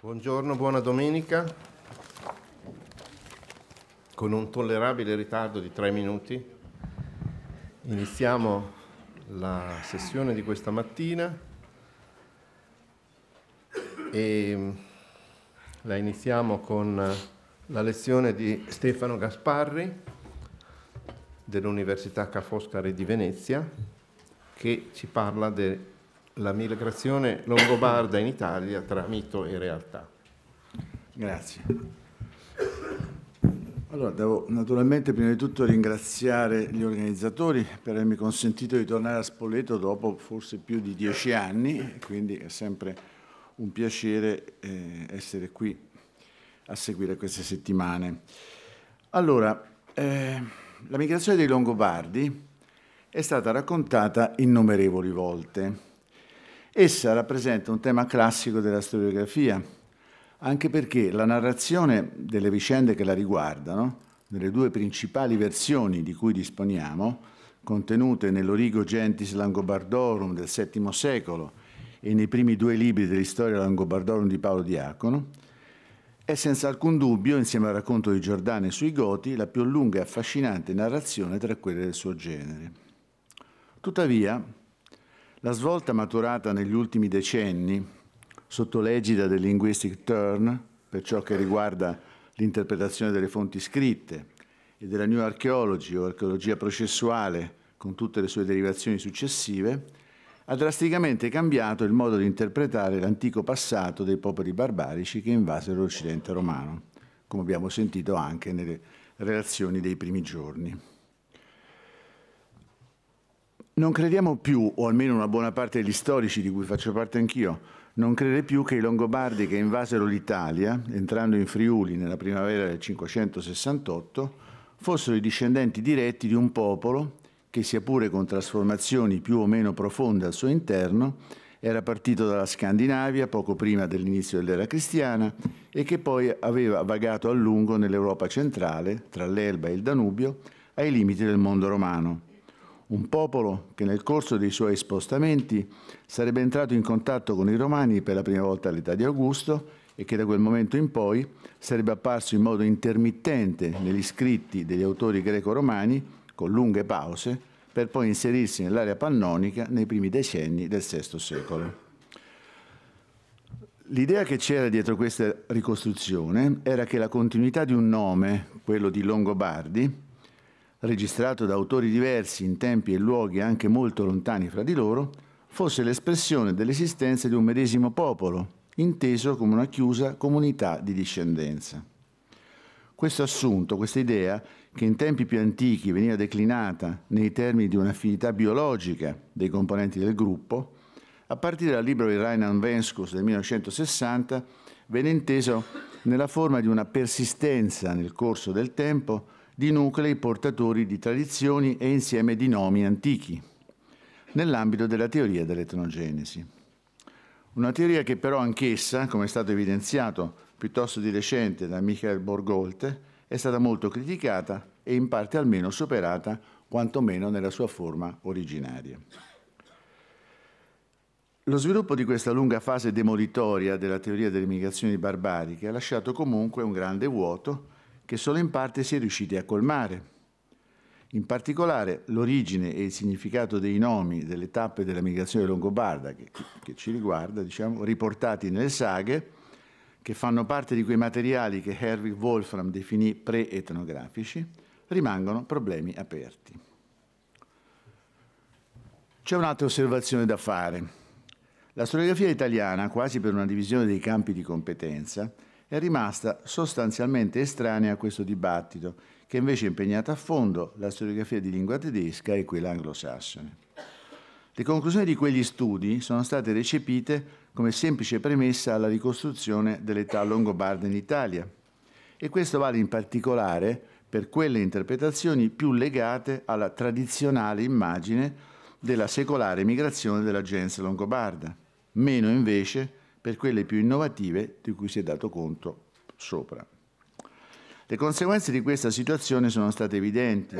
Buongiorno, buona domenica. Con un tollerabile ritardo di tre minuti iniziamo la sessione di questa mattina e mm, la iniziamo con la lezione di Stefano Gasparri dell'Università Ca' Foscari di Venezia che ci parla del la migrazione longobarda in Italia tra mito e realtà. Grazie. Allora, devo naturalmente prima di tutto ringraziare gli organizzatori per avermi consentito di tornare a Spoleto dopo forse più di dieci anni, quindi è sempre un piacere eh, essere qui a seguire queste settimane. Allora, eh, la migrazione dei Longobardi è stata raccontata innumerevoli volte Essa rappresenta un tema classico della storiografia, anche perché la narrazione delle vicende che la riguardano, nelle due principali versioni di cui disponiamo, contenute nell'Origo Gentis Langobardorum del VII secolo e nei primi due libri dell'Istoria Langobardorum di Paolo Diacono, è senza alcun dubbio, insieme al racconto di Giordane sui Goti, la più lunga e affascinante narrazione tra quelle del suo genere. Tuttavia, la svolta maturata negli ultimi decenni, sotto l'egida del linguistic turn, per ciò che riguarda l'interpretazione delle fonti scritte, e della new archaeology o archeologia processuale, con tutte le sue derivazioni successive, ha drasticamente cambiato il modo di interpretare l'antico passato dei popoli barbarici che invasero l'Occidente romano, come abbiamo sentito anche nelle relazioni dei primi giorni. Non crediamo più, o almeno una buona parte degli storici di cui faccio parte anch'io, non crede più che i Longobardi che invasero l'Italia, entrando in Friuli nella primavera del 568, fossero i discendenti diretti di un popolo che, sia pure con trasformazioni più o meno profonde al suo interno, era partito dalla Scandinavia poco prima dell'inizio dell'era cristiana e che poi aveva vagato a lungo nell'Europa centrale, tra l'Elba e il Danubio, ai limiti del mondo romano un popolo che nel corso dei suoi spostamenti sarebbe entrato in contatto con i romani per la prima volta all'età di Augusto e che da quel momento in poi sarebbe apparso in modo intermittente negli scritti degli autori greco-romani con lunghe pause per poi inserirsi nell'area pannonica nei primi decenni del VI secolo. L'idea che c'era dietro questa ricostruzione era che la continuità di un nome, quello di Longobardi, registrato da autori diversi in tempi e luoghi anche molto lontani fra di loro, fosse l'espressione dell'esistenza di un medesimo popolo, inteso come una chiusa comunità di discendenza. Questo assunto, questa idea, che in tempi più antichi veniva declinata nei termini di un'affinità biologica dei componenti del gruppo, a partire dal libro di Reinhard Venskus del 1960 venne inteso nella forma di una persistenza nel corso del tempo di nuclei portatori di tradizioni e insieme di nomi antichi, nell'ambito della teoria dell'etnogenesi. Una teoria che però anch'essa, come è stato evidenziato piuttosto di recente da Michael Borgolte, è stata molto criticata e in parte almeno superata, quantomeno nella sua forma originaria. Lo sviluppo di questa lunga fase demolitoria della teoria delle migrazioni barbariche ha lasciato comunque un grande vuoto che solo in parte si è riusciti a colmare. In particolare l'origine e il significato dei nomi delle tappe della migrazione longobarda che, che ci riguarda, diciamo, riportati nelle saghe, che fanno parte di quei materiali che Herwig Wolfram definì pre-etnografici, rimangono problemi aperti. C'è un'altra osservazione da fare. La storiografia italiana, quasi per una divisione dei campi di competenza, è rimasta sostanzialmente estranea a questo dibattito, che invece è impegnata a fondo la storiografia di lingua tedesca e quella anglosassone. Le conclusioni di quegli studi sono state recepite come semplice premessa alla ricostruzione dell'età longobarda in Italia e questo vale in particolare per quelle interpretazioni più legate alla tradizionale immagine della secolare migrazione della gens longobarda, meno invece per quelle più innovative di cui si è dato conto sopra. Le conseguenze di questa situazione sono state evidenti.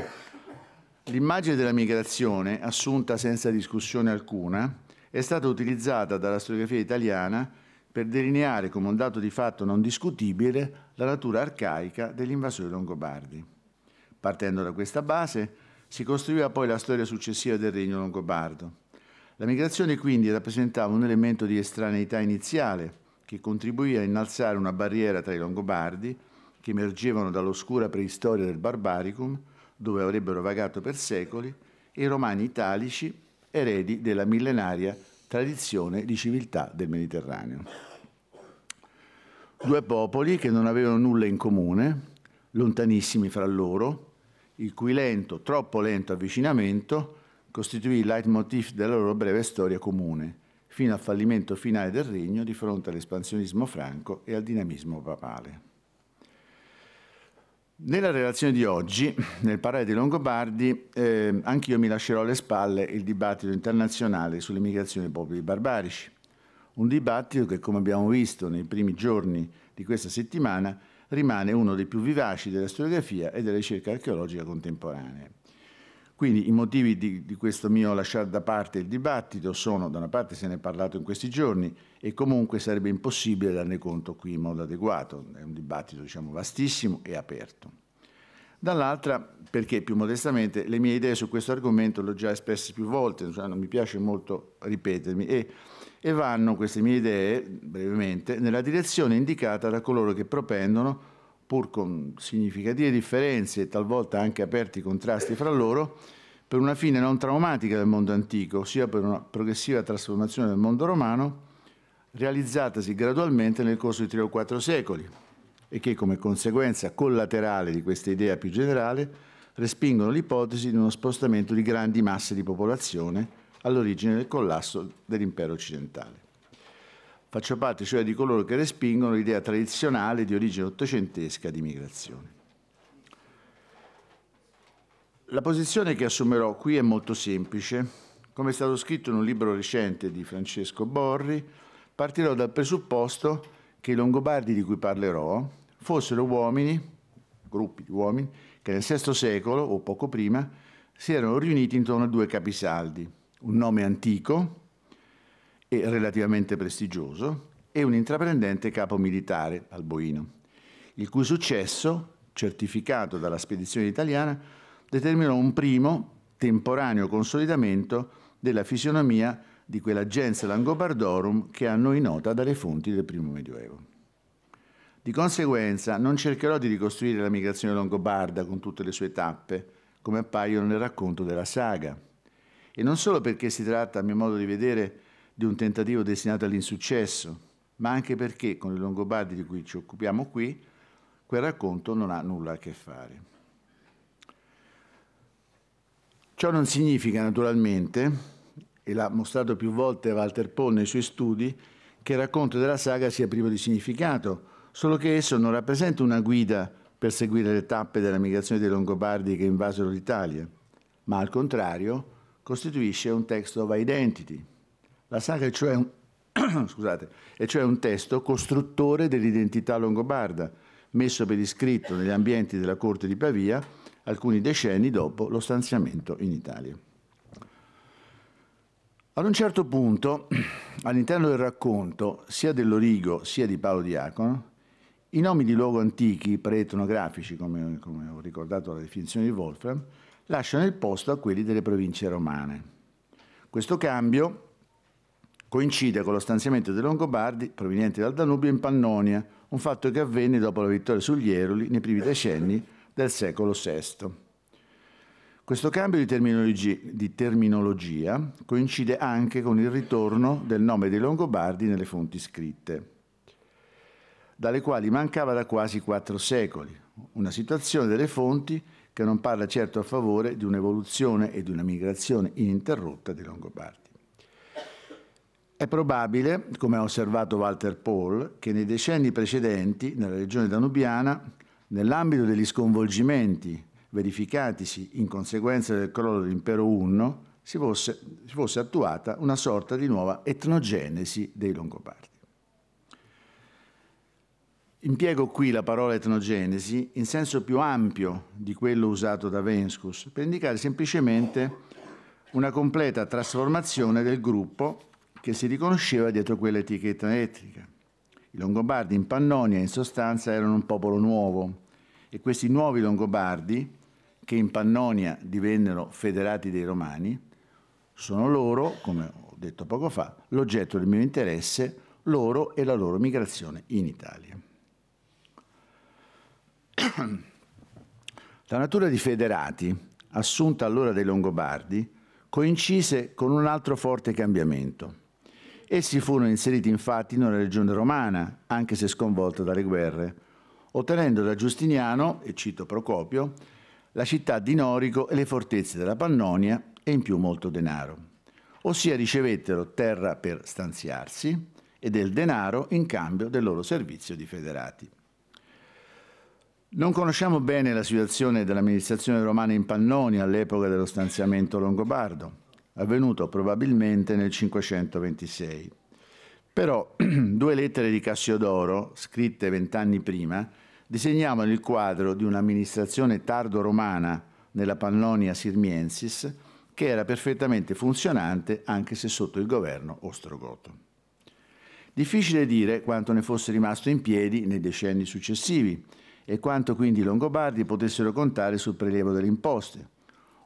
L'immagine della migrazione, assunta senza discussione alcuna, è stata utilizzata dalla storiografia italiana per delineare come un dato di fatto non discutibile la natura arcaica degli invasori longobardi. Partendo da questa base si costruiva poi la storia successiva del regno longobardo. La migrazione quindi rappresentava un elemento di estraneità iniziale che contribuì a innalzare una barriera tra i Longobardi, che emergevano dall'oscura preistoria del Barbaricum, dove avrebbero vagato per secoli, e i Romani italici, eredi della millenaria tradizione di civiltà del Mediterraneo. Due popoli che non avevano nulla in comune, lontanissimi fra loro, il cui lento, troppo lento avvicinamento costituì il leitmotiv della loro breve storia comune, fino al fallimento finale del regno di fronte all'espansionismo franco e al dinamismo papale. Nella relazione di oggi, nel parlare dei Longobardi, eh, anch'io mi lascerò alle spalle il dibattito internazionale sull'immigrazione dei popoli barbarici. Un dibattito che, come abbiamo visto nei primi giorni di questa settimana, rimane uno dei più vivaci della storiografia e della ricerca archeologica contemporanea. Quindi i motivi di, di questo mio lasciare da parte il dibattito sono, da una parte se ne è parlato in questi giorni e comunque sarebbe impossibile darne conto qui in modo adeguato, è un dibattito diciamo, vastissimo e aperto. Dall'altra, perché più modestamente, le mie idee su questo argomento le ho già espresse più volte, cioè non mi piace molto ripetermi, e, e vanno queste mie idee, brevemente, nella direzione indicata da coloro che propendono pur con significative differenze e talvolta anche aperti contrasti fra loro, per una fine non traumatica del mondo antico, ossia per una progressiva trasformazione del mondo romano, realizzatasi gradualmente nel corso di tre o quattro secoli e che come conseguenza collaterale di questa idea più generale respingono l'ipotesi di uno spostamento di grandi masse di popolazione all'origine del collasso dell'impero occidentale. Faccio parte cioè di coloro che respingono l'idea tradizionale di origine ottocentesca di migrazione. La posizione che assumerò qui è molto semplice. Come è stato scritto in un libro recente di Francesco Borri, partirò dal presupposto che i Longobardi di cui parlerò fossero uomini, gruppi di uomini, che nel VI secolo o poco prima si erano riuniti intorno a due capisaldi, un nome antico, e relativamente prestigioso, e un intraprendente capo militare, Alboino, il cui successo, certificato dalla spedizione italiana, determinò un primo, temporaneo consolidamento della fisionomia di quella gens Langobardorum che a noi nota dalle fonti del primo Medioevo. Di conseguenza non cercherò di ricostruire la migrazione longobarda con tutte le sue tappe, come appaiono nel racconto della saga, e non solo perché si tratta, a mio modo di vedere, di un tentativo destinato all'insuccesso, ma anche perché con i Longobardi di cui ci occupiamo qui, quel racconto non ha nulla a che fare. Ciò non significa naturalmente, e l'ha mostrato più volte Walter Pohl nei suoi studi, che il racconto della saga sia privo di significato, solo che esso non rappresenta una guida per seguire le tappe della migrazione dei Longobardi che invasero l'Italia, ma al contrario costituisce un text of identity, la saga è cioè un, scusate, è cioè un testo costruttore dell'identità longobarda, messo per iscritto negli ambienti della corte di Pavia alcuni decenni dopo lo stanziamento in Italia. Ad un certo punto, all'interno del racconto, sia dell'Origo sia di Paolo Diacono, i nomi di luogo antichi, preetnografici, come, come ho ricordato alla definizione di Wolfram, lasciano il posto a quelli delle province romane. Questo cambio Coincide con lo stanziamento dei Longobardi, provenienti dal Danubio, in Pannonia, un fatto che avvenne dopo la vittoria sugli Eroli nei primi decenni del secolo VI. Questo cambio di terminologia, di terminologia coincide anche con il ritorno del nome dei Longobardi nelle fonti scritte, dalle quali mancava da quasi quattro secoli, una situazione delle fonti che non parla certo a favore di un'evoluzione e di una migrazione ininterrotta dei Longobardi. È probabile, come ha osservato Walter Pohl, che nei decenni precedenti, nella regione danubiana, nell'ambito degli sconvolgimenti verificatisi in conseguenza del crollo dell'impero Unno, si fosse, si fosse attuata una sorta di nuova etnogenesi dei Longobardi. Impiego qui la parola etnogenesi in senso più ampio di quello usato da Venscus per indicare semplicemente una completa trasformazione del gruppo che si riconosceva dietro quell'etichetta elettrica. I Longobardi in Pannonia in sostanza erano un popolo nuovo e questi nuovi Longobardi, che in Pannonia divennero federati dei Romani, sono loro, come ho detto poco fa, l'oggetto del mio interesse, loro e la loro migrazione in Italia. La natura di federati, assunta allora dai Longobardi, coincise con un altro forte cambiamento. Essi furono inseriti infatti in una regione romana, anche se sconvolta dalle guerre, ottenendo da Giustiniano, e cito Procopio, la città di Norico e le fortezze della Pannonia e in più molto denaro. Ossia ricevettero terra per stanziarsi e del denaro in cambio del loro servizio di federati. Non conosciamo bene la situazione dell'amministrazione romana in Pannonia all'epoca dello stanziamento longobardo avvenuto probabilmente nel 526. Però due lettere di Cassiodoro, scritte vent'anni prima, disegnavano il quadro di un'amministrazione tardo-romana nella Pannonia Sirmiensis, che era perfettamente funzionante anche se sotto il governo ostrogoto. Difficile dire quanto ne fosse rimasto in piedi nei decenni successivi e quanto quindi i Longobardi potessero contare sul prelievo delle imposte,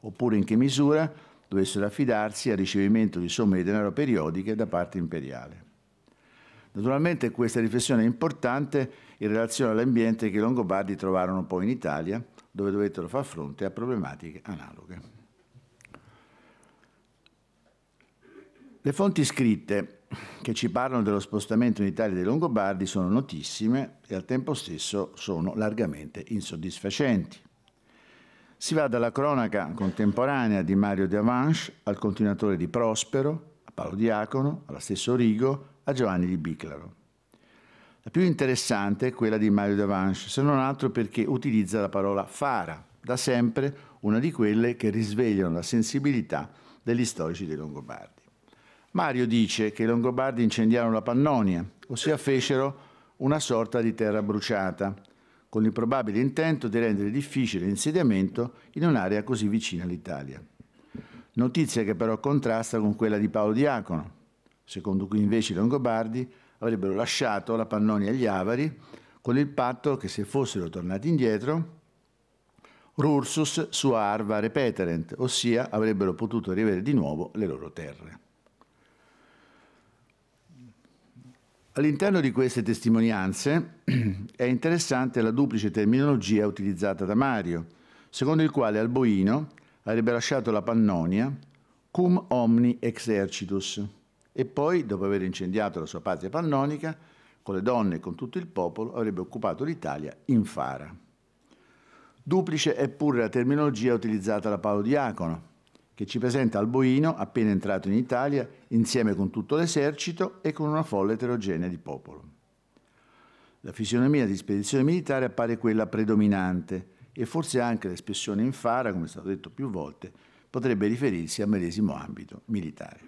oppure in che misura dovessero affidarsi al ricevimento di somme di denaro periodiche da parte imperiale. Naturalmente questa riflessione è importante in relazione all'ambiente che i Longobardi trovarono poi in Italia, dove dovettero far fronte a problematiche analoghe. Le fonti scritte che ci parlano dello spostamento in Italia dei Longobardi sono notissime e al tempo stesso sono largamente insoddisfacenti. Si va dalla cronaca contemporanea di Mario De Avanche al continuatore di Prospero, a Paolo Diacono, alla stessa Origo, a Giovanni di Biclaro. La più interessante è quella di Mario De Avanche, se non altro perché utilizza la parola fara, da sempre una di quelle che risvegliano la sensibilità degli storici dei Longobardi. Mario dice che i Longobardi incendiarono la Pannonia, ossia fecero una sorta di terra bruciata, con l'improbabile intento di rendere difficile l'insediamento in un'area così vicina all'Italia. Notizia che però contrasta con quella di Paolo Diacono, secondo cui invece i Longobardi avrebbero lasciato la Pannonia agli Avari con il patto che se fossero tornati indietro Rursus sua arva repeterent, ossia avrebbero potuto riavere di nuovo le loro terre. All'interno di queste testimonianze è interessante la duplice terminologia utilizzata da Mario, secondo il quale Alboino avrebbe lasciato la Pannonia cum omni exercitus e poi, dopo aver incendiato la sua patria pannonica, con le donne e con tutto il popolo, avrebbe occupato l'Italia in fara. Duplice è pure la terminologia utilizzata da Paolo Diacono, che ci presenta Alboino appena entrato in Italia insieme con tutto l'esercito e con una folla eterogenea di popolo. La fisionomia di spedizione militare appare quella predominante e forse anche l'espressione in fara, come è stato detto più volte, potrebbe riferirsi al medesimo ambito militare.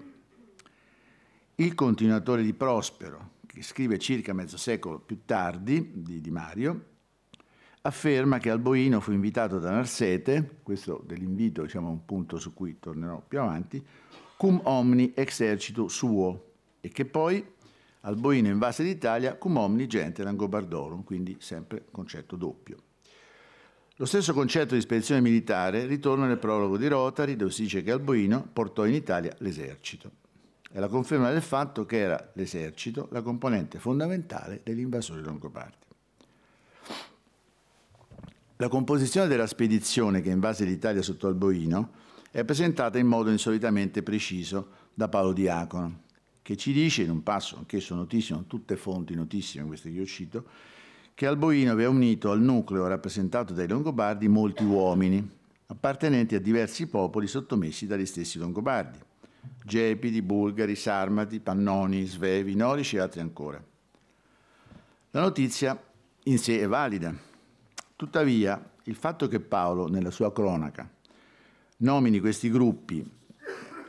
Il continuatore di Prospero, che scrive circa mezzo secolo più tardi di, di Mario, afferma che Alboino fu invitato da Narsete, questo dell'invito diciamo un punto su cui tornerò più avanti, cum omni esercito suo, e che poi Alboino invase l'Italia cum omni gente langobardorum, quindi sempre concetto doppio. Lo stesso concetto di spedizione militare ritorna nel prologo di Rotari, dove si dice che Alboino portò in Italia l'esercito. È la conferma del fatto che era l'esercito la componente fondamentale dell'invasore longobardi. La composizione della spedizione che invase l'Italia sotto Alboino è presentata in modo insolitamente preciso da Paolo Diacono, che ci dice in un passo, anch'esso notissimo, tutte fonti notissime queste che io cito, che Alboino aveva unito al nucleo rappresentato dai Longobardi molti uomini, appartenenti a diversi popoli sottomessi dagli stessi Longobardi, Gepidi, Bulgari, Sarmati, Pannoni, Svevi, Norici e altri ancora. La notizia in sé è valida, Tuttavia, il fatto che Paolo, nella sua cronaca, nomini questi gruppi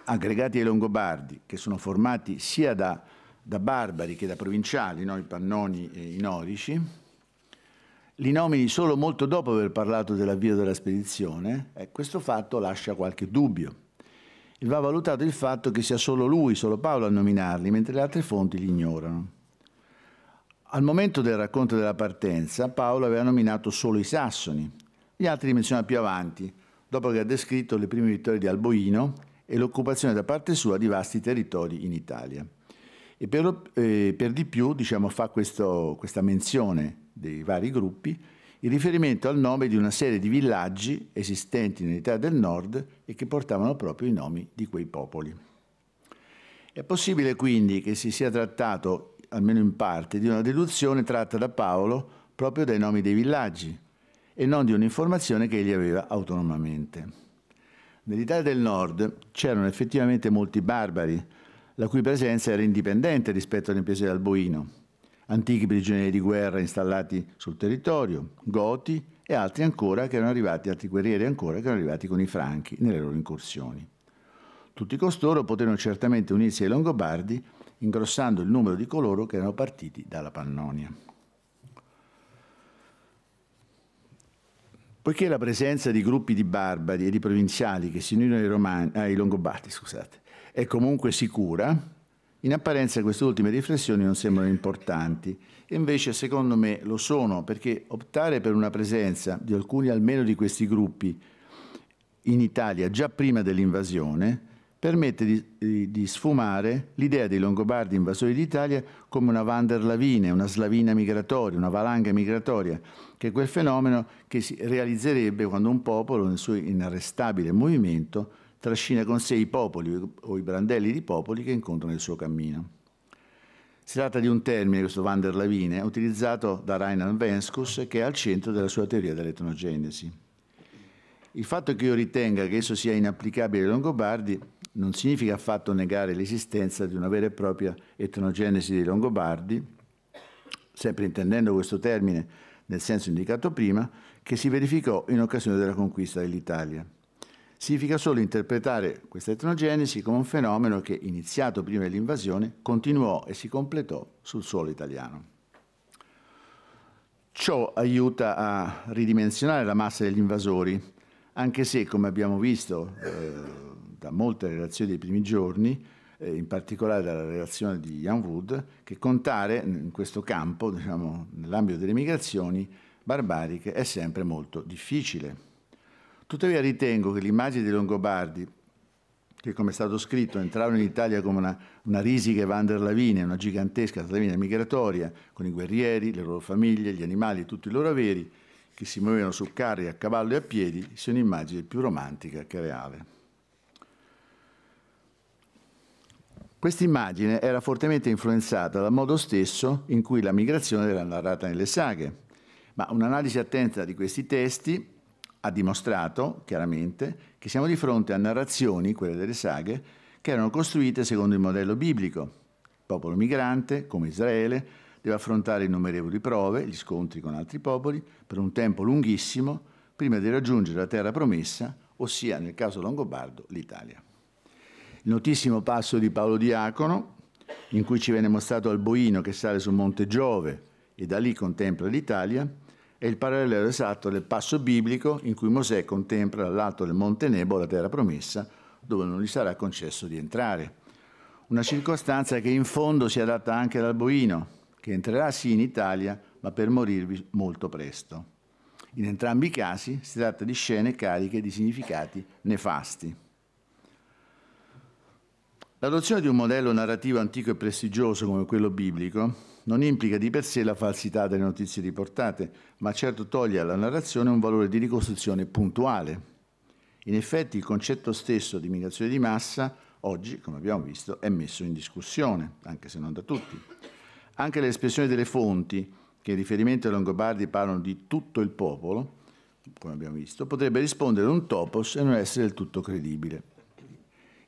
aggregati ai Longobardi, che sono formati sia da, da barbari che da provinciali, no? i pannoni e i norici, li nomini solo molto dopo aver parlato dell'avvio della spedizione, eh, questo fatto lascia qualche dubbio. va valutato il fatto che sia solo lui, solo Paolo a nominarli, mentre le altre fonti li ignorano. Al momento del racconto della partenza, Paolo aveva nominato solo i sassoni, gli altri li menziona più avanti, dopo che ha descritto le prime vittorie di Alboino e l'occupazione da parte sua di vasti territori in Italia. E per, eh, per di più diciamo, fa questo, questa menzione dei vari gruppi in riferimento al nome di una serie di villaggi esistenti nell'Italia del Nord e che portavano proprio i nomi di quei popoli. È possibile quindi che si sia trattato almeno in parte, di una deduzione tratta da Paolo proprio dai nomi dei villaggi e non di un'informazione che egli aveva autonomamente. Nell'Italia del Nord c'erano effettivamente molti barbari, la cui presenza era indipendente rispetto alle imprese del Boino, antichi prigionieri di guerra installati sul territorio, goti e altri ancora che erano arrivati, altri guerrieri ancora che erano arrivati con i franchi nelle loro incursioni. Tutti costoro potevano certamente unirsi ai Longobardi ingrossando il numero di coloro che erano partiti dalla Pannonia. Poiché la presenza di gruppi di barbari e di provinciali che si unirono ai, Romani, ai Longobardi scusate, è comunque sicura, in apparenza queste ultime riflessioni non sembrano importanti, e invece secondo me lo sono, perché optare per una presenza di alcuni almeno di questi gruppi in Italia già prima dell'invasione permette di, di, di sfumare l'idea dei Longobardi invasori d'Italia come una Vanderlavine, una slavina migratoria, una valanga migratoria, che è quel fenomeno che si realizzerebbe quando un popolo nel suo inarrestabile movimento trascina con sé i popoli o i brandelli di popoli che incontrano il suo cammino. Si tratta di un termine, questo van der Lavine, utilizzato da Reinhard Venskus, che è al centro della sua teoria dell'etnogenesi. Il fatto che io ritenga che esso sia inapplicabile ai Longobardi non significa affatto negare l'esistenza di una vera e propria etnogenesi dei Longobardi, sempre intendendo questo termine nel senso indicato prima, che si verificò in occasione della conquista dell'Italia. Significa solo interpretare questa etnogenesi come un fenomeno che, iniziato prima dell'invasione, continuò e si completò sul suolo italiano. Ciò aiuta a ridimensionare la massa degli invasori, anche se, come abbiamo visto, eh, da molte relazioni dei primi giorni, eh, in particolare dalla relazione di Ian Wood, che contare in questo campo, diciamo, nell'ambito delle migrazioni barbariche, è sempre molto difficile. Tuttavia ritengo che l'immagine dei Longobardi, che come è stato scritto entrarono in Italia come una, una risiche vanderlavinia, una gigantesca lavinia migratoria, con i guerrieri, le loro famiglie, gli animali e tutti i loro averi, che si muovevano su carri, a cavallo e a piedi, sia un'immagine più romantica che reale. Questa immagine era fortemente influenzata dal modo stesso in cui la migrazione era narrata nelle saghe, ma un'analisi attenta di questi testi ha dimostrato chiaramente che siamo di fronte a narrazioni, quelle delle saghe, che erano costruite secondo il modello biblico. Il popolo migrante, come Israele, deve affrontare innumerevoli prove, gli scontri con altri popoli, per un tempo lunghissimo, prima di raggiungere la terra promessa, ossia nel caso longobardo l'Italia il notissimo passo di Paolo Diacono, in cui ci viene mostrato Alboino che sale sul Monte Giove e da lì contempla l'Italia, è il parallelo esatto del passo biblico in cui Mosè contempla dall'alto del Monte Nebo la terra promessa, dove non gli sarà concesso di entrare. Una circostanza che in fondo si adatta anche ad Alboino, che entrerà sì in Italia, ma per morirvi molto presto. In entrambi i casi si tratta di scene cariche di significati nefasti. L'adozione di un modello narrativo antico e prestigioso come quello biblico non implica di per sé la falsità delle notizie riportate, ma certo toglie alla narrazione un valore di ricostruzione puntuale. In effetti il concetto stesso di migrazione di massa oggi, come abbiamo visto, è messo in discussione, anche se non da tutti. Anche le espressioni delle fonti, che in riferimento ai Longobardi parlano di tutto il popolo, come abbiamo visto, potrebbe rispondere a un topos e non essere del tutto credibile.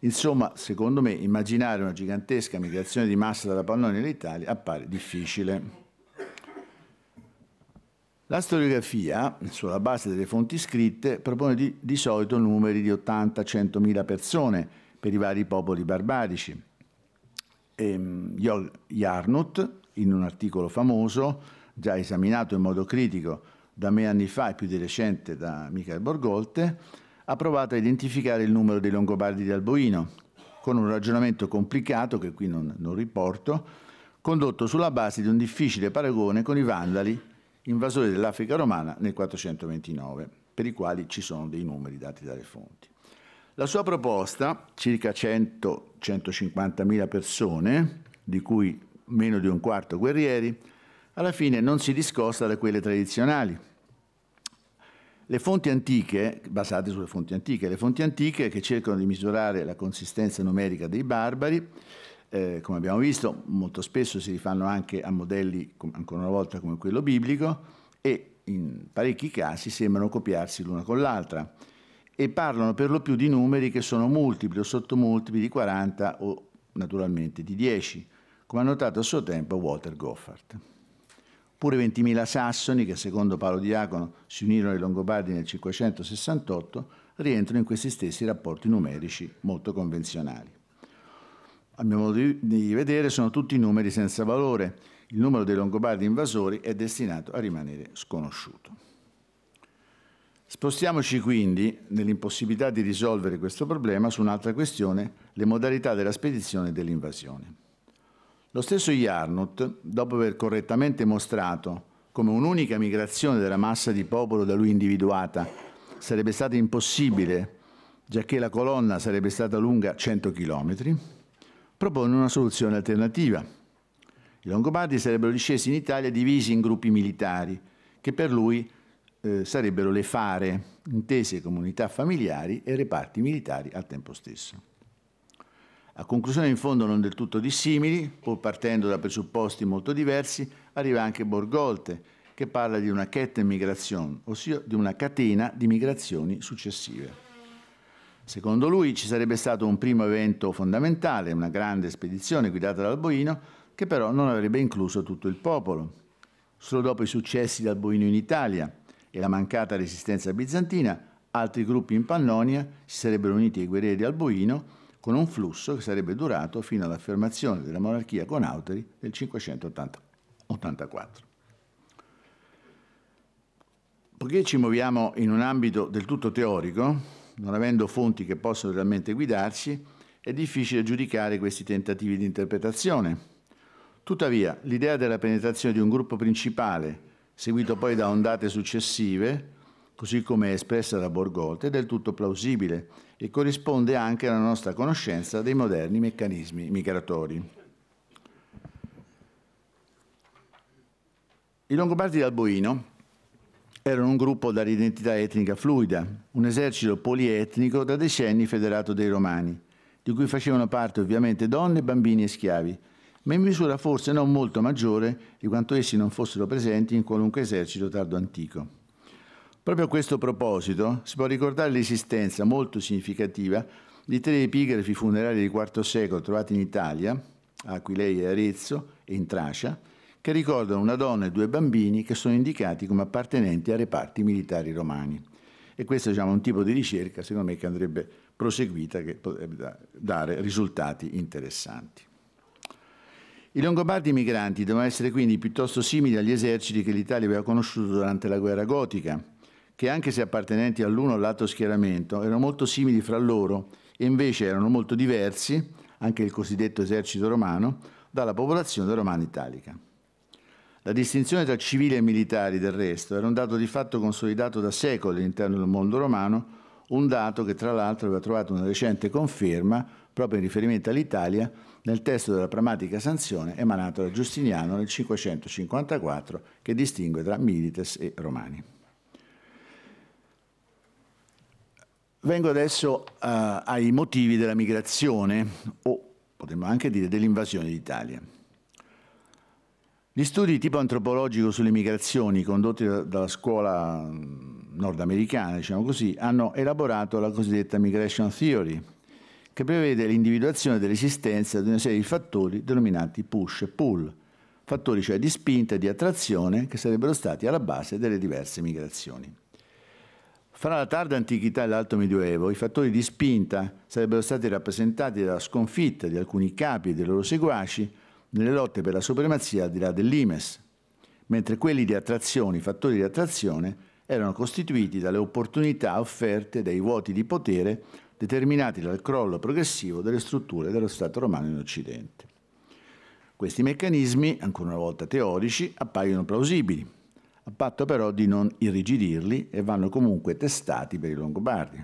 Insomma, secondo me, immaginare una gigantesca migrazione di massa dalla Pannonia all'Italia appare difficile. La storiografia, sulla base delle fonti scritte, propone di, di solito numeri di 80 100000 persone per i vari popoli barbarici. Jol ehm, Jarnut, in un articolo famoso, già esaminato in modo critico da me anni fa e più di recente da Michael Borgolte, ha provato a identificare il numero dei Longobardi di Alboino, con un ragionamento complicato che qui non, non riporto, condotto sulla base di un difficile paragone con i Vandali, invasori dell'Africa romana nel 429, per i quali ci sono dei numeri dati dalle fonti. La sua proposta, circa 100-150.000 persone, di cui meno di un quarto guerrieri, alla fine non si discosta da quelle tradizionali, le fonti antiche, basate sulle fonti antiche, le fonti antiche che cercano di misurare la consistenza numerica dei barbari, eh, come abbiamo visto, molto spesso si rifanno anche a modelli, ancora una volta, come quello biblico e in parecchi casi sembrano copiarsi l'una con l'altra e parlano per lo più di numeri che sono multipli o sottomultipli di 40 o naturalmente di 10, come ha notato a suo tempo Walter Goffert. Pure 20.000 sassoni, che secondo Paolo Diacono si unirono ai Longobardi nel 568, rientrano in questi stessi rapporti numerici molto convenzionali. A mio modo di vedere sono tutti numeri senza valore, il numero dei Longobardi invasori è destinato a rimanere sconosciuto. Spostiamoci quindi, nell'impossibilità di risolvere questo problema, su un'altra questione, le modalità della spedizione e dell'invasione. Lo stesso Yarnut, dopo aver correttamente mostrato come un'unica migrazione della massa di popolo da lui individuata sarebbe stata impossibile, giacché la colonna sarebbe stata lunga 100 km, propone una soluzione alternativa. I Longobardi sarebbero discesi in Italia divisi in gruppi militari, che per lui eh, sarebbero le fare, intese comunità familiari e reparti militari al tempo stesso a conclusione in fondo non del tutto dissimili, pur partendo da presupposti molto diversi, arriva anche Borgolte, che parla di una migration, ossia di una catena di migrazioni successive. Secondo lui ci sarebbe stato un primo evento fondamentale, una grande spedizione guidata dal Boino, che però non avrebbe incluso tutto il popolo. Solo dopo i successi dal Boino in Italia e la mancata resistenza bizantina, altri gruppi in Pannonia si sarebbero uniti ai guerrieri di Alboino con un flusso che sarebbe durato fino all'affermazione della monarchia con Auteri nel 584. Poiché ci muoviamo in un ambito del tutto teorico, non avendo fonti che possano realmente guidarci, è difficile giudicare questi tentativi di interpretazione. Tuttavia, l'idea della penetrazione di un gruppo principale, seguito poi da ondate successive, così come è espressa da Borgolt, è del tutto plausibile e corrisponde anche alla nostra conoscenza dei moderni meccanismi migratori. I Longobardi d'Alboino erano un gruppo dall'identità etnica fluida, un esercito polietnico da decenni federato dai Romani, di cui facevano parte ovviamente donne, bambini e schiavi, ma in misura forse non molto maggiore di quanto essi non fossero presenti in qualunque esercito tardo antico. Proprio a questo proposito si può ricordare l'esistenza molto significativa di tre epigrafi funerari del IV secolo trovati in Italia, a Aquileia e Arezzo e in Tracia, che ricordano una donna e due bambini che sono indicati come appartenenti a reparti militari romani. E questo diciamo, è diciamo, un tipo di ricerca, secondo me, che andrebbe proseguita, che potrebbe dare risultati interessanti. I Longobardi migranti devono essere quindi piuttosto simili agli eserciti che l'Italia aveva conosciuto durante la guerra gotica, che anche se appartenenti all'uno o all'altro schieramento, erano molto simili fra loro e invece erano molto diversi, anche il cosiddetto esercito romano, dalla popolazione romana italica. La distinzione tra civili e militari, del resto, era un dato di fatto consolidato da secoli all'interno del mondo romano, un dato che tra l'altro aveva trovato una recente conferma proprio in riferimento all'Italia nel testo della pragmatica sanzione emanato da Giustiniano nel 554 che distingue tra milites e romani. Vengo adesso uh, ai motivi della migrazione o potremmo anche dire dell'invasione d'Italia. Gli studi di tipo antropologico sulle migrazioni condotti dalla scuola mm, nordamericana, diciamo così, hanno elaborato la cosiddetta migration theory, che prevede l'individuazione dell'esistenza di una serie di fattori denominati push e pull, fattori cioè di spinta e di attrazione che sarebbero stati alla base delle diverse migrazioni. Fra la tarda antichità e l'alto medioevo, i fattori di spinta sarebbero stati rappresentati dalla sconfitta di alcuni capi e dei loro seguaci nelle lotte per la supremazia al di là dell'Imes, mentre quelli di attrazione, i fattori di attrazione, erano costituiti dalle opportunità offerte dai vuoti di potere determinati dal crollo progressivo delle strutture dello Stato romano in Occidente. Questi meccanismi, ancora una volta teorici, appaiono plausibili, a patto però di non irrigidirli e vanno comunque testati per i Longobardi.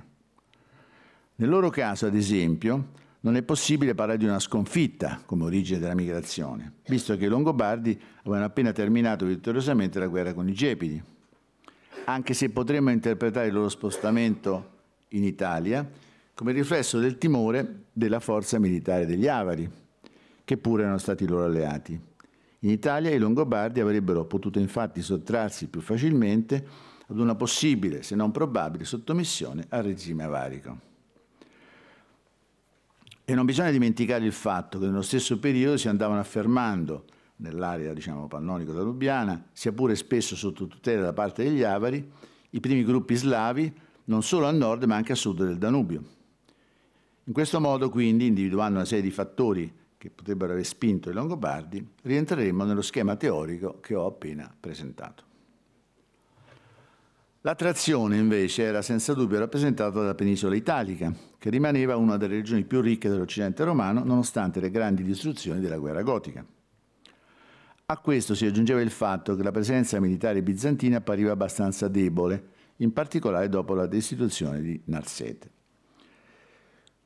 Nel loro caso, ad esempio, non è possibile parlare di una sconfitta come origine della migrazione, visto che i Longobardi avevano appena terminato vittoriosamente la guerra con i Gepidi. Anche se potremmo interpretare il loro spostamento in Italia come riflesso del timore della forza militare degli Avari, che pure erano stati loro alleati. In Italia i Longobardi avrebbero potuto infatti sottrarsi più facilmente ad una possibile, se non probabile, sottomissione al regime avarico. E non bisogna dimenticare il fatto che nello stesso periodo si andavano affermando nell'area diciamo, pannonico Lubiana, sia pure spesso sotto tutela da parte degli avari, i primi gruppi slavi non solo a nord ma anche a sud del Danubio. In questo modo quindi, individuando una serie di fattori che potrebbero aver spinto i Longobardi, rientreremo nello schema teorico che ho appena presentato. La trazione invece era senza dubbio rappresentata dalla penisola italica, che rimaneva una delle regioni più ricche dell'Occidente romano nonostante le grandi distruzioni della guerra gotica. A questo si aggiungeva il fatto che la presenza militare bizantina appariva abbastanza debole, in particolare dopo la destituzione di Narsete.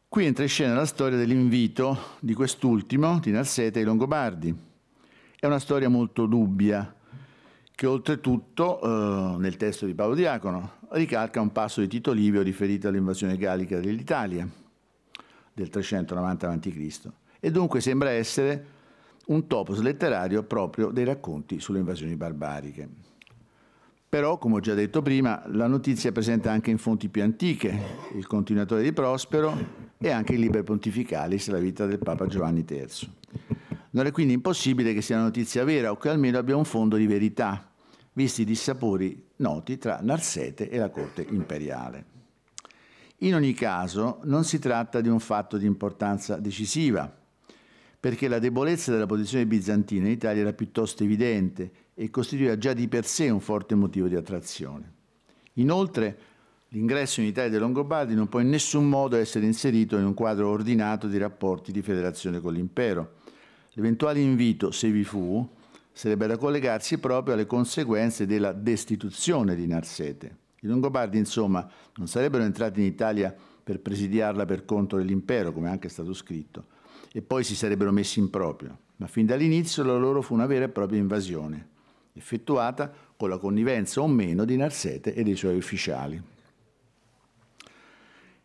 Qui entra in scena la storia dell'invito di quest'ultimo, di Narsete ai Longobardi. È una storia molto dubbia, che oltretutto, eh, nel testo di Paolo Diacono, ricalca un passo di Tito Livio riferito all'invasione gallica dell'Italia del 390 a.C. e dunque sembra essere un topos letterario proprio dei racconti sulle invasioni barbariche. Però, come ho già detto prima, la notizia è presente anche in fonti più antiche, il continuatore di Prospero e anche il Liber Pontificalis, la vita del Papa Giovanni III. Non è quindi impossibile che sia una notizia vera o che almeno abbia un fondo di verità, visti i dissapori noti tra Narsete e la corte imperiale. In ogni caso, non si tratta di un fatto di importanza decisiva, perché la debolezza della posizione bizantina in Italia era piuttosto evidente e costituiva già di per sé un forte motivo di attrazione. Inoltre, l'ingresso in Italia dei Longobardi non può in nessun modo essere inserito in un quadro ordinato di rapporti di federazione con l'impero. L'eventuale invito, se vi fu, sarebbe da collegarsi proprio alle conseguenze della destituzione di Narsete. I Longobardi, insomma, non sarebbero entrati in Italia per presidiarla per conto dell'impero, come anche è stato scritto, e poi si sarebbero messi in proprio, ma fin dall'inizio la loro fu una vera e propria invasione effettuata con la connivenza o meno di Narsete e dei suoi ufficiali.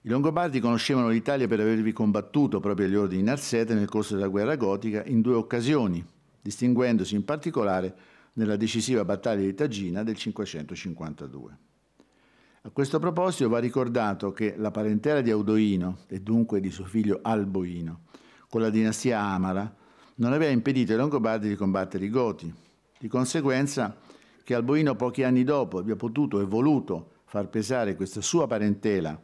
I Longobardi conoscevano l'Italia per avervi combattuto proprio agli ordini di Narsete nel corso della guerra gotica in due occasioni, distinguendosi in particolare nella decisiva battaglia di Tagina del 552. A questo proposito va ricordato che la parentela di Audoino, e dunque di suo figlio Alboino, con la dinastia Amara, non aveva impedito ai Longobardi di combattere i Goti, di conseguenza che Alboino pochi anni dopo abbia potuto e voluto far pesare questa sua parentela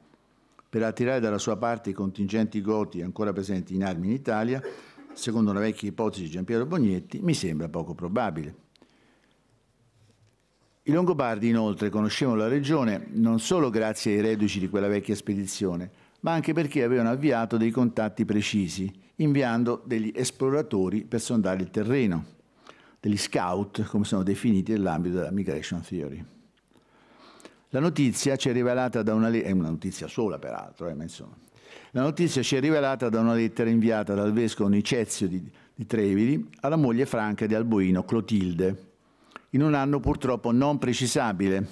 per attirare dalla sua parte i contingenti goti ancora presenti in armi in Italia, secondo una vecchia ipotesi di Giampiero Bognetti, mi sembra poco probabile. I Longobardi inoltre conoscevano la regione non solo grazie ai reduci di quella vecchia spedizione, ma anche perché avevano avviato dei contatti precisi, inviando degli esploratori per sondare il terreno degli scout, come sono definiti nell'ambito della migration theory. La notizia ci è rivelata da una, è una notizia sola peraltro, eh, ma insomma. La notizia ci è rivelata da una lettera inviata dal vescovo Nicezio di, di Trevili alla moglie Franca di Alboino, Clotilde, in un anno purtroppo non precisabile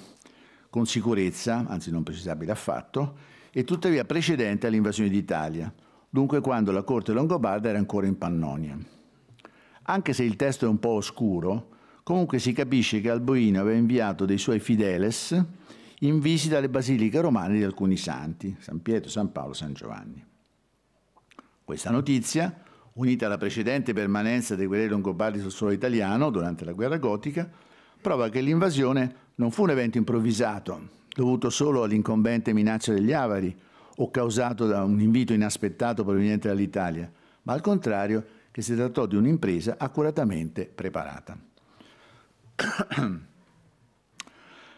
con sicurezza, anzi non precisabile affatto, e tuttavia precedente all'invasione d'Italia, dunque quando la corte longobarda era ancora in Pannonia. Anche se il testo è un po' oscuro, comunque si capisce che Alboino aveva inviato dei suoi fideles in visita alle basiliche romane di alcuni santi, San Pietro, San Paolo, San Giovanni. Questa notizia, unita alla precedente permanenza dei guerrieri longobardi sul suolo italiano durante la guerra gotica, prova che l'invasione non fu un evento improvvisato, dovuto solo all'incombente minaccia degli avari o causato da un invito inaspettato proveniente dall'Italia, ma al contrario che si trattò di un'impresa accuratamente preparata.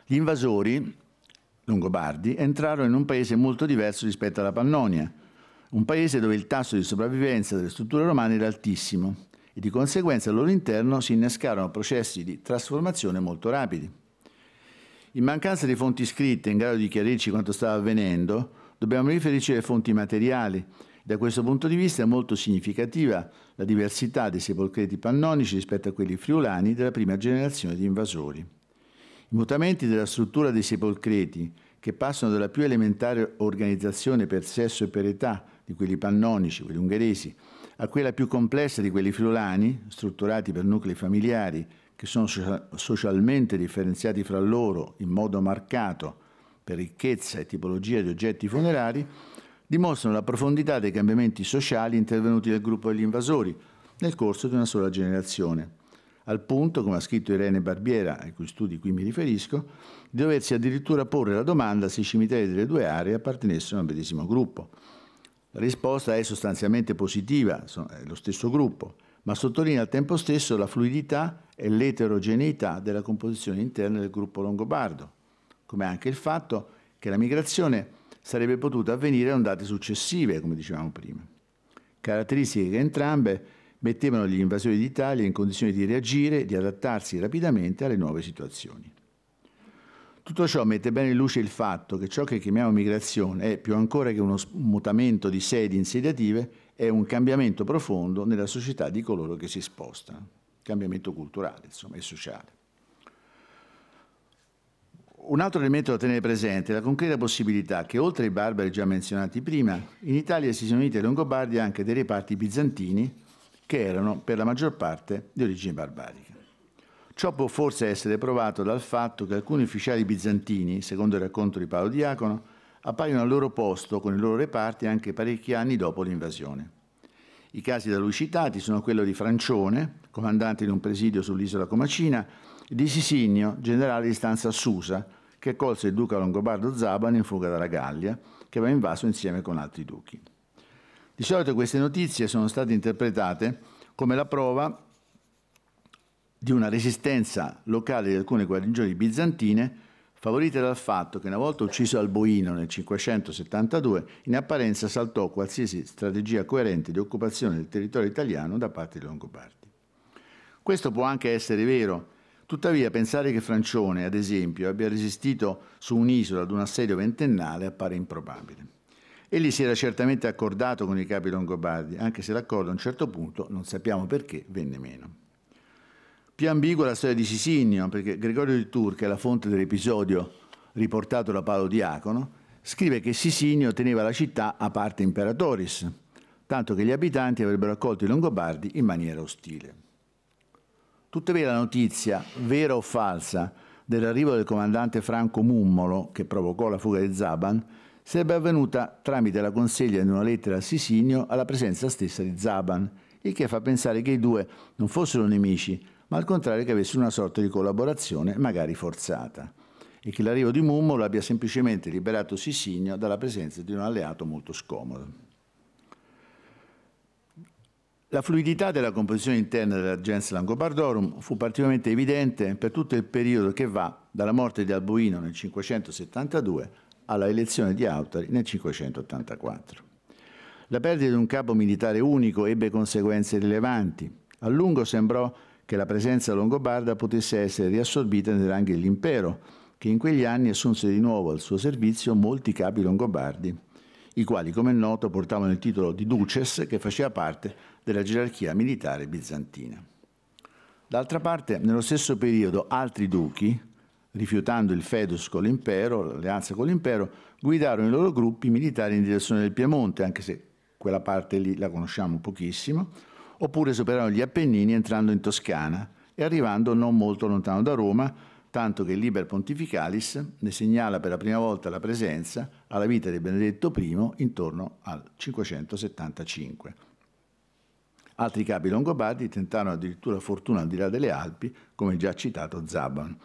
Gli invasori longobardi entrarono in un paese molto diverso rispetto alla Pannonia, un paese dove il tasso di sopravvivenza delle strutture romane era altissimo e di conseguenza al loro interno si innescarono processi di trasformazione molto rapidi. In mancanza di fonti scritte in grado di chiarirci quanto stava avvenendo, dobbiamo riferirci alle fonti materiali. Da questo punto di vista è molto significativa la diversità dei sepolcreti pannonici rispetto a quelli friulani della prima generazione di invasori. I mutamenti della struttura dei sepolcreti, che passano dalla più elementare organizzazione per sesso e per età di quelli pannonici, quelli ungheresi, a quella più complessa di quelli friulani, strutturati per nuclei familiari, che sono socialmente differenziati fra loro in modo marcato per ricchezza e tipologia di oggetti funerari, dimostrano la profondità dei cambiamenti sociali intervenuti nel gruppo degli invasori nel corso di una sola generazione, al punto, come ha scritto Irene Barbiera, ai cui studi qui mi riferisco, di doversi addirittura porre la domanda se i cimiteri delle due aree appartenessero al medesimo gruppo. La risposta è sostanzialmente positiva, è lo stesso gruppo, ma sottolinea al tempo stesso la fluidità e l'eterogeneità della composizione interna del gruppo longobardo, come anche il fatto che la migrazione sarebbe potuta avvenire con ondate successive, come dicevamo prima. Caratteristiche che entrambe mettevano gli invasori d'Italia in condizione di reagire e di adattarsi rapidamente alle nuove situazioni. Tutto ciò mette bene in luce il fatto che ciò che chiamiamo migrazione è, più ancora che uno mutamento di sedi insediative, è un cambiamento profondo nella società di coloro che si spostano, cambiamento culturale insomma, e sociale. Un altro elemento da tenere presente è la concreta possibilità che, oltre ai barbari già menzionati prima, in Italia si siano uniti ai Longobardi anche dei reparti bizantini che erano per la maggior parte di origine barbarica. Ciò può forse essere provato dal fatto che alcuni ufficiali bizantini, secondo il racconto di Paolo Diacono, appaiono al loro posto con i loro reparti anche parecchi anni dopo l'invasione. I casi da lui citati sono quello di Francione, comandante di un presidio sull'isola Comacina, di Sisigno, generale di stanza Susa, che colse il duca Longobardo Zabano in fuga dalla Gallia, che aveva invaso insieme con altri duchi. Di solito queste notizie sono state interpretate come la prova di una resistenza locale di alcune guarnigioni bizantine favorite dal fatto che una volta ucciso Alboino nel 572 in apparenza saltò qualsiasi strategia coerente di occupazione del territorio italiano da parte dei Longobardi. Questo può anche essere vero Tuttavia pensare che Francione, ad esempio, abbia resistito su un'isola ad un assedio ventennale appare improbabile. Egli si era certamente accordato con i capi longobardi, anche se l'accordo a un certo punto, non sappiamo perché, venne meno. Più ambigua la storia di Sisinio, perché Gregorio di Tur, che è la fonte dell'episodio riportato da Paolo Diacono, scrive che Sisinio teneva la città a parte imperatoris, tanto che gli abitanti avrebbero accolto i longobardi in maniera ostile. Tuttavia la notizia, vera o falsa, dell'arrivo del comandante Franco Mummolo, che provocò la fuga di Zaban, sarebbe avvenuta tramite la consegna di una lettera a Sisinio alla presenza stessa di Zaban, il che fa pensare che i due non fossero nemici, ma al contrario che avessero una sorta di collaborazione, magari forzata, e che l'arrivo di Mummolo abbia semplicemente liberato Sisinio dalla presenza di un alleato molto scomodo. La fluidità della composizione interna della gens Langobardorum fu particolarmente evidente per tutto il periodo che va dalla morte di Alboino nel 572 alla elezione di Autari nel 584. La perdita di un capo militare unico ebbe conseguenze rilevanti. A lungo sembrò che la presenza longobarda potesse essere riassorbita nei ranghi dell'impero, che in quegli anni assunse di nuovo al suo servizio molti capi longobardi i quali, come è noto, portavano il titolo di duces che faceva parte della gerarchia militare bizantina. D'altra parte, nello stesso periodo, altri duchi, rifiutando il fedus con l'impero, l'alleanza con l'impero, guidarono i loro gruppi militari in direzione del Piemonte, anche se quella parte lì la conosciamo pochissimo, oppure superarono gli Appennini entrando in Toscana e arrivando non molto lontano da Roma, tanto che il Liber Pontificalis ne segnala per la prima volta la presenza alla vita di Benedetto I intorno al 575. Altri capi longobardi tentarono addirittura fortuna al di là delle Alpi, come già citato Zaban.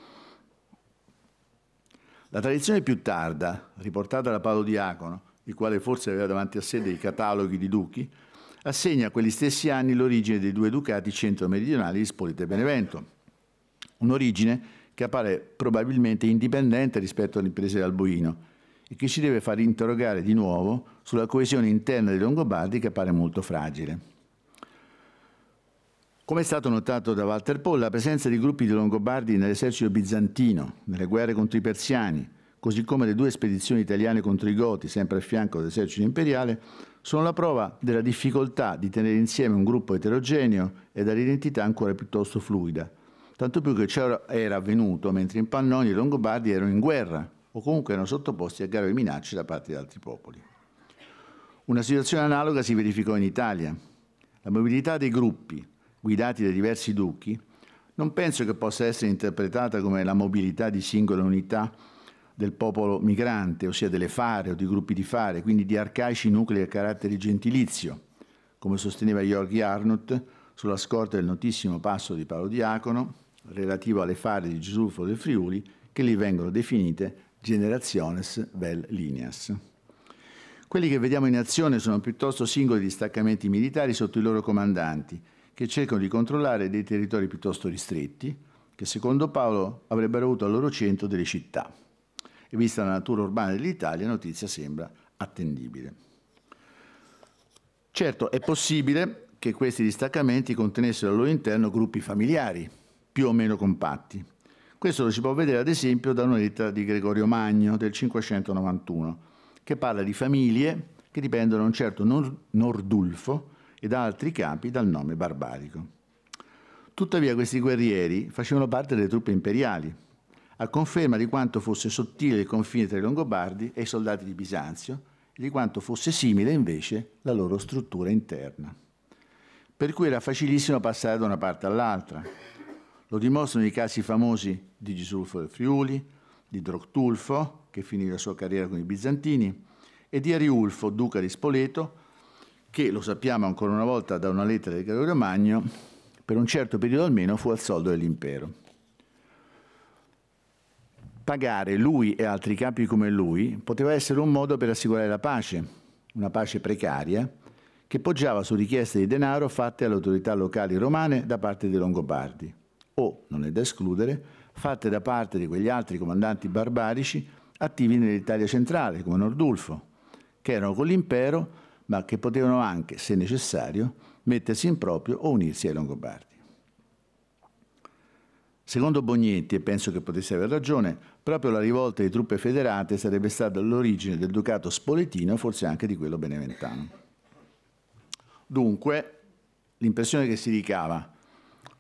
La tradizione più tarda, riportata da Paolo Diacono, il quale forse aveva davanti a sé dei cataloghi di duchi, assegna a quegli stessi anni l'origine dei due ducati centro-meridionali di Spolite e Benevento, un'origine che appare probabilmente indipendente rispetto alle imprese d'Alboino e che ci deve far interrogare di nuovo sulla coesione interna dei Longobardi che appare molto fragile. Come è stato notato da Walter Paul, la presenza di gruppi di Longobardi nell'esercito bizantino, nelle guerre contro i persiani, così come le due spedizioni italiane contro i Goti, sempre al fianco dell'esercito imperiale, sono la prova della difficoltà di tenere insieme un gruppo eterogeneo e dall'identità ancora piuttosto fluida, tanto più che ciò era avvenuto mentre in Pannonia i Longobardi erano in guerra o comunque erano sottoposti a gravi minacce da parte di altri popoli. Una situazione analoga si verificò in Italia. La mobilità dei gruppi, guidati da diversi duchi, non penso che possa essere interpretata come la mobilità di singole unità del popolo migrante, ossia delle fare o di gruppi di fare, quindi di arcaici nuclei a carattere gentilizio, come sosteneva Jorgi Arnott sulla scorta del notissimo passo di Paolo Diacono, relativo alle fari di Gesulfo del Friuli che lì vengono definite generaciones vel lineas. Quelli che vediamo in azione sono piuttosto singoli distaccamenti militari sotto i loro comandanti, che cercano di controllare dei territori piuttosto ristretti, che secondo Paolo avrebbero avuto al loro centro delle città. E vista la natura urbana dell'Italia, la notizia sembra attendibile. Certo, è possibile che questi distaccamenti contenessero al loro interno gruppi familiari, più o meno compatti. Questo lo si può vedere ad esempio da una lettera di Gregorio Magno del 591, che parla di famiglie che dipendono da un certo Nordulfo e da altri capi dal nome barbarico. Tuttavia questi guerrieri facevano parte delle truppe imperiali, a conferma di quanto fosse sottile il confine tra i Longobardi e i soldati di Bisanzio e di quanto fosse simile invece la loro struttura interna. Per cui era facilissimo passare da una parte all'altra, lo dimostrano i casi famosi di Gisulfo del Friuli, di Droctulfo, che finì la sua carriera con i bizantini, e di Ariulfo, duca di Spoleto, che lo sappiamo ancora una volta da una lettera di Gregorio Magno, per un certo periodo almeno fu al soldo dell'impero. Pagare lui e altri capi come lui poteva essere un modo per assicurare la pace, una pace precaria, che poggiava su richieste di denaro fatte alle autorità locali romane da parte dei Longobardi o, non è da escludere, fatte da parte di quegli altri comandanti barbarici attivi nell'Italia centrale, come Nordulfo, che erano con l'impero, ma che potevano anche, se necessario, mettersi in proprio o unirsi ai Longobardi. Secondo Bognetti, e penso che potesse aver ragione, proprio la rivolta di truppe federate sarebbe stata l'origine del ducato spoletino e forse anche di quello beneventano. Dunque, l'impressione che si ricava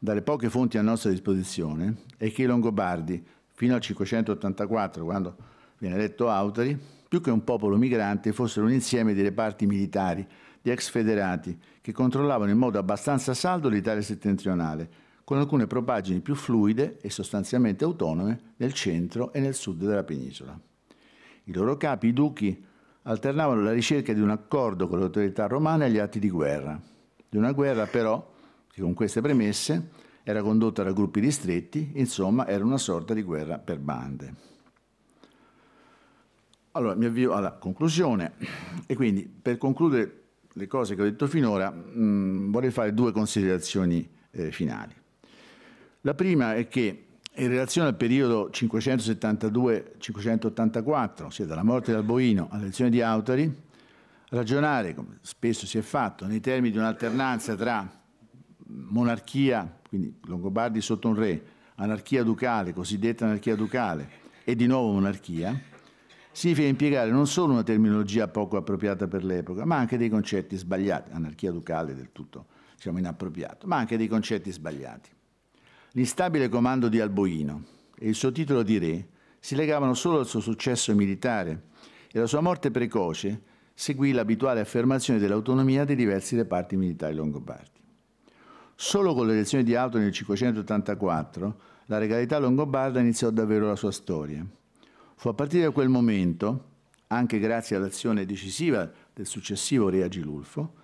dalle poche fonti a nostra disposizione è che i Longobardi, fino al 584, quando viene eletto Autari, più che un popolo migrante fossero un insieme di reparti militari, di ex federati, che controllavano in modo abbastanza saldo l'Italia settentrionale, con alcune propaggini più fluide e sostanzialmente autonome nel centro e nel sud della penisola. I loro capi, i duchi, alternavano la ricerca di un accordo con le autorità romane agli atti di guerra, di una guerra però che con queste premesse era condotta da gruppi ristretti, insomma era una sorta di guerra per bande. Allora mi avvio alla conclusione e quindi per concludere le cose che ho detto finora mh, mm, vorrei fare due considerazioni eh, finali. La prima è che in relazione al periodo 572-584, ossia dalla morte di Alboino all'elezione di Autari, ragionare, come spesso si è fatto, nei termini di un'alternanza tra monarchia, quindi Longobardi sotto un re, anarchia ducale, cosiddetta anarchia ducale, e di nuovo monarchia, significa impiegare non solo una terminologia poco appropriata per l'epoca, ma anche dei concetti sbagliati, anarchia ducale del tutto diciamo, inappropriato, ma anche dei concetti sbagliati. L'instabile comando di Alboino e il suo titolo di re si legavano solo al suo successo militare e la sua morte precoce seguì l'abituale affermazione dell'autonomia dei diversi reparti militari longobardi. Solo con l'elezione di Auto nel 584 la regalità longobarda iniziò davvero la sua storia. Fu a partire da quel momento, anche grazie all'azione decisiva del successivo re Agilulfo,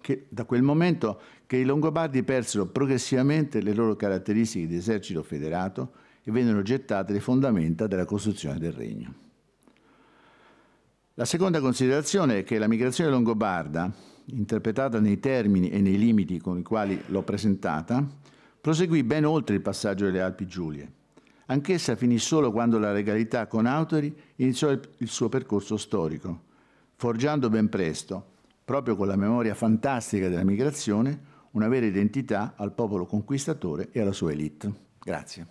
che da quel momento che i Longobardi persero progressivamente le loro caratteristiche di esercito federato e vennero gettate le fondamenta della costruzione del regno. La seconda considerazione è che la migrazione longobarda interpretata nei termini e nei limiti con i quali l'ho presentata, proseguì ben oltre il passaggio delle Alpi Giulie. Anch'essa finì solo quando la regalità con Autori iniziò il suo percorso storico, forgiando ben presto, proprio con la memoria fantastica della migrazione, una vera identità al popolo conquistatore e alla sua elite. Grazie.